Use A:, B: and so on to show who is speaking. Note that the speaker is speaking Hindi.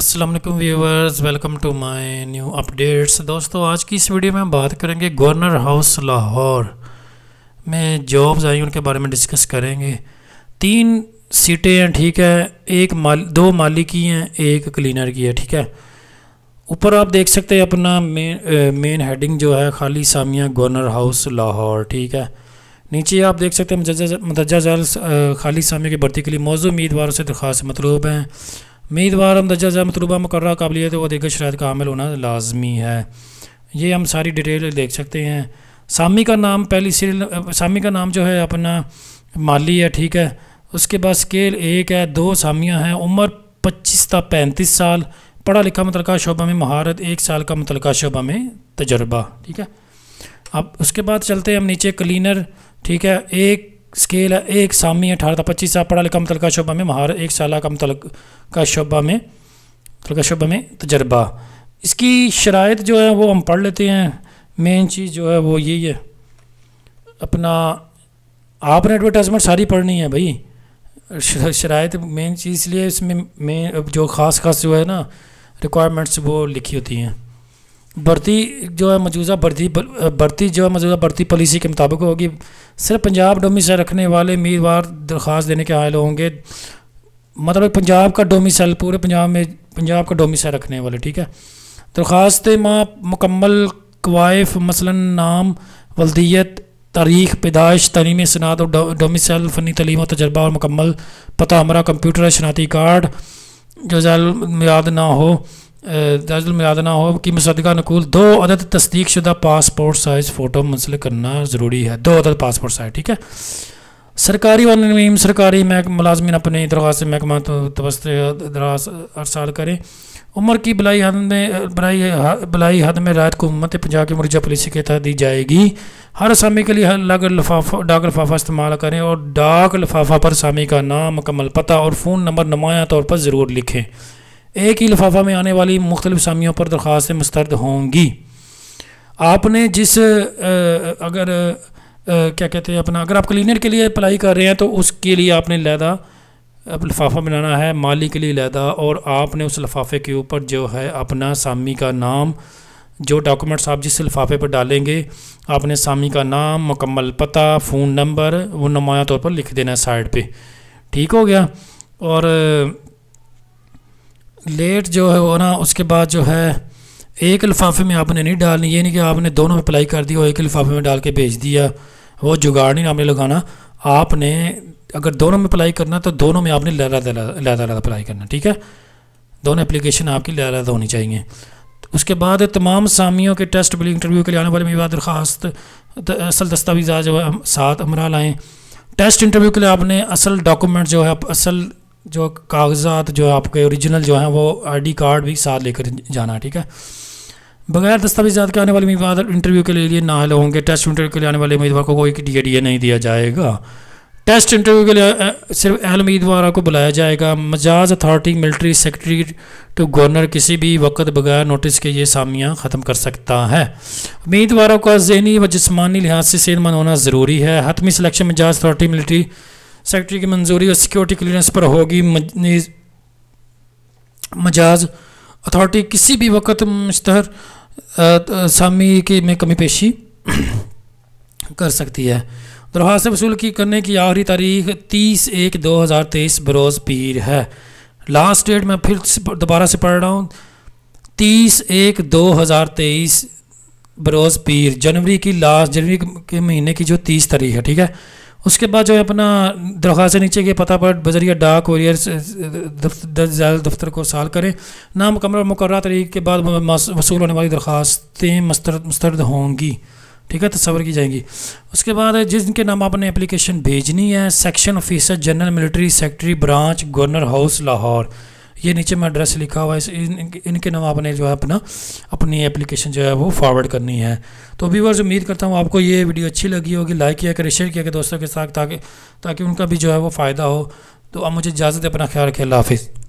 A: Aslam viewers welcome to my new updates दोस्तों आज की इस वीडियो में हम बात करेंगे गवर्नर हाउस लाहौर में जॉब्स आई उनके बारे में डिस्कस करेंगे तीन सीटें हैं ठीक है एक माल दो माली की हैं एक क्लीनर की है ठीक है ऊपर आप देख सकते हैं अपना मेन मेन हेडिंग जो है खाली सामिया गवर्नर हाउस लाहौर ठीक है नीचे आप देख सकते हैं मदजा जाल खाली सामिया की भर्ती के लिए मौजूद उम्मीदवारों से दरख्वास्त मतलूब हैं उम्मीदवार मदजा जाल मतलूबा मुकर काबिलियत व दीगर शराब का हामिल होना लाजमी है ये हम सारी डिटेल देख सकते हैं सामी का नाम पहली सीरियल सामी का नाम जो है अपना माली है ठीक है उसके बाद स्केल एक है दो सामियाँ हैं उम्र पच्चीस था पैंतीस साल पढ़ा लिखा मुतल शोबा में महारत एक साल का मुतल शोबा में तजर्बा ठीक है अब उसके बाद चलते हैं हम नीचे क्लीनर ठीक है एक स्केल है एक सामी अठारह था पच्चीस साल पढ़ा लिखा मुतल शोबा में महारत एक साल का मुतल शोबा में मुतल शोबा में तजर्बा इसकी शराइ जो है वो हम पढ़ लेते हैं मेन चीज़ जो है वो यही है अपना आपने एडवर्टाइजमेंट सारी पढ़नी है भाई शरात मेन चीज़ इसलिए इसमें मेन जो ख़ास खास जो है ना रिक्वायरमेंट्स वो लिखी होती हैं भर्ती जो है मौजूदा भर्ती भर्ती जो है मौजूदा भर्ती पॉलिसी के मुताबिक होगी सिर्फ पंजाब डोमिसल रखने वाले उम्मीदवार दरख्वास्त देने के आयल होंगे मतलब पंजाब का डोमिसल पूरे पंजाब में पंजाब का डोमिसल रखने वाले ठीक है दरख्वास्त माँ मुकम्मल कवायफ मसलन नाम वलदियत तारीख पैदाइश तलीम सनात और डोमिसल फ़नी तलीम और तजर्बा और मुकम्मल पता हमारा कंप्यूटर शनाती कार्ड जो मियाद ना हो मियाद ना हो कि मुसदा अनुकूल दो अदद तस्दीक शुदा पासपोर्ट साइज़ फ़ोटो मुंसल करना ज़रूरी है दो अदद पासपोर्ट साइज़ ठीक है सरकारी वालीम सरकारी मह अपने अपनी दरख्वास्त महकमा तो दरवाज अरसाल करें उम्र की बलाई हद में बलाई बलाई हद में रात को उम्मत पंजाब की मुरजा पुलिस के तहत दी जाएगी हर सामी के लिए अलग लफाफा डाक लफाफा इस्तेमाल करें और डाक लफाफा पर सामी का नाम मुकम्मल पता और फ़ोन नंबर नुमाया तौर पर ज़रूर लिखें एक ही लफाफा में आने वाली मुख्तलिफ सामियों पर दरख्वास्तें मुस्तरद होंगी आपने जिस अगर क्या कहते हैं अपना अगर आप क्लीनर के लिए अप्लाई कर रहे हैं तो उसके लिए आपने लहदा लफाफा लिफाफा बनाना है माली के लिए लहदा और आपने उस लिफाफे के ऊपर जो है अपना सामी का नाम जो डॉक्यूमेंट्स आप जिस लिफाफे पर डालेंगे आपने सामी का नाम मुकम्मल पता फ़ोन नंबर वो नुमाया तौर पर लिख देना है साइड पे ठीक हो गया और लेट जो है वो ना उसके बाद जो है एक लिफाफे में आपने नहीं डालनी ये नहीं कि आपने दोनों अप्लाई कर दिया और एक लिफाफे में डाल के भेज दिया वो जुगाड़ नहीं आपने लगाना आपने अगर दोनों में अप्लाई करना तो दोनों में आपने लहदा लहदा अप्लाई करना ठीक है दोनों एप्लीकेशन आपकी लहदा होनी चाहिए उसके बाद तमाम सामियों के टेस्ट बिल इंटरव्यू के लिए आने वाले मेवा दरख्वास्त असल दस्तावेज आज सात अमरा लाएँ टेस्ट इंटरव्यू के लिए आपने असल डॉक्यूमेंट जो है असल जो कागजात जो आपके ओरिजिनल जो हैं वो आईडी कार्ड भी साथ लेकर जाना ठीक है बगैर दस्तावेजात के आने वाले उम्मीदवार इंटरव्यू के लिए नाहल होंगे टेस्ट इंटरव्यू के लिए आने वाले उम्मीदवार को कोई डी ए नहीं दिया जाएगा टेस्ट इंटरव्यू के लिए सिर्फ अहल उम्मीदवार को बुलाया जाएगा मजाज authority military secretary to governor किसी भी वक्त बगैर नोटिस के ये सामियाँ ख़त्म कर सकता है उम्मीदवारों का जहनी व जिसमानी लिहाज से सेहतमंद होना ज़रूरी है हतमी सिलेक्शन मजाज अथॉरिटी मिलिट्री सेक्रेटरी की मंजूरी और सिक्योरिटी क्लियरेंस पर होगी मजाज अथॉरिटी किसी भी वक्त मुश्तर सामी के में कमी पेशी कर सकती है दरख्वास्त वसूल की करने की आखिरी तारीख तीस एक दो हज़ार तेईस बरोज़ पीर है लास्ट डेट मैं फिर दोबारा से पढ़ रहा हूँ तीस एक दो हज़ार तेईस बरोज़ पीर जनवरी की लास्ट जनवरी के महीने की जो तीस तारीख है ठीक है उसके बाद जो है अपना दरख्वास नीचे के पता पर बजरिया डाक वरियर दफ्तर दफ्तर को साल करें कमर मुकर तरीक के बाद वसूल होने वाली दरख्वास्तें मुस्तरद होंगी ठीक है तस्वर की जाएंगी उसके बाद जिनके नाम आपने एप्लीकेशन भेजनी है section officer general military secretary branch governor house Lahore ये नीचे में एड्रेस लिखा हुआ है इन, इनके नाम आपने जो है अपना अपनी एप्लीकेशन जो है वो फॉरवर्ड करनी है तो व्यूवर्स उम्मीद करता हूँ आपको ये वीडियो अच्छी लगी होगी लाइक किया करें शेयर किया कि दोस्तों के साथ ताकि ताकि उनका भी जो है वो फ़ायदा हो तो आप मुझे इजाज़त अपना ख्याल रखें हाफिज़